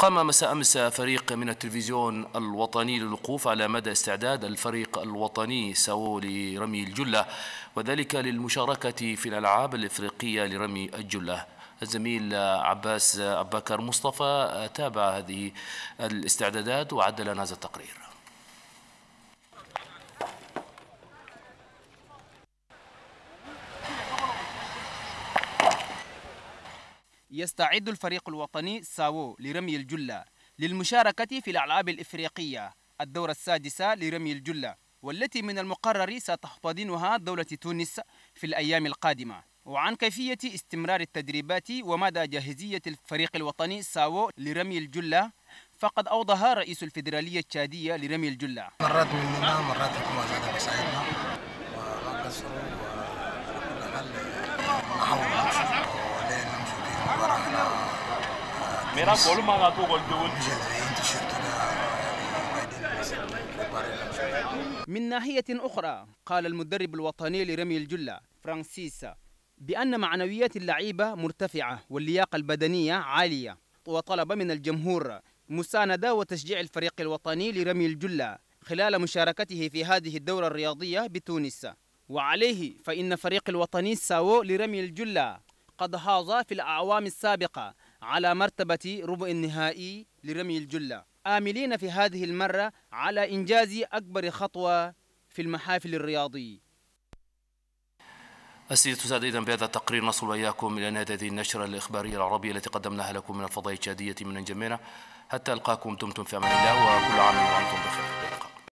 قام مساء أمس فريق من التلفزيون الوطني للوقوف على مدى استعداد الفريق الوطني ساو لرمي الجلة وذلك للمشاركة في الألعاب الإفريقية لرمي الجلة الزميل عباس أبكر مصطفى آه، تابع هذه الاستعدادات وعدل هذا التقرير يستعد الفريق الوطني ساوو لرمي الجلة للمشاركة في الألعاب الإفريقية الدورة السادسة لرمي الجلة والتي من المقرر ستحتضنها دولة تونس في الأيام القادمة وعن كيفية استمرار التدريبات ومدى جاهزية الفريق الوطني ساوو لرمي الجلة فقد أوضح رئيس الفيدرالية التشادية لرمي الجلة مرات مننا مرات الحكومة manga من ناحية أخرى قال المدرب الوطني لرمي الجلة فرانسيس بأن معنويات اللعيبة مرتفعة واللياقة البدنية عالية وطلب من الجمهور مساندة وتشجيع الفريق الوطني لرمي الجلة خلال مشاركته في هذه الدورة الرياضية بتونس وعليه فإن فريق الوطني الساو لرمي الجلة قد هاز في الأعوام السابقة على مرتبة ربع النهائي لرمي الجلة آملين في هذه المرة على إنجاز أكبر خطوة في المحافل الرياضي السيد إذن بهذا التقرير نصل وإياكم إلى نهاية هذه النشرة الإخبارية العربية التي قدمناها لكم من الفضاء الشادية من الجميرة حتى ألقاكم دمتم في أمان الله وكل عام وأنتم بخير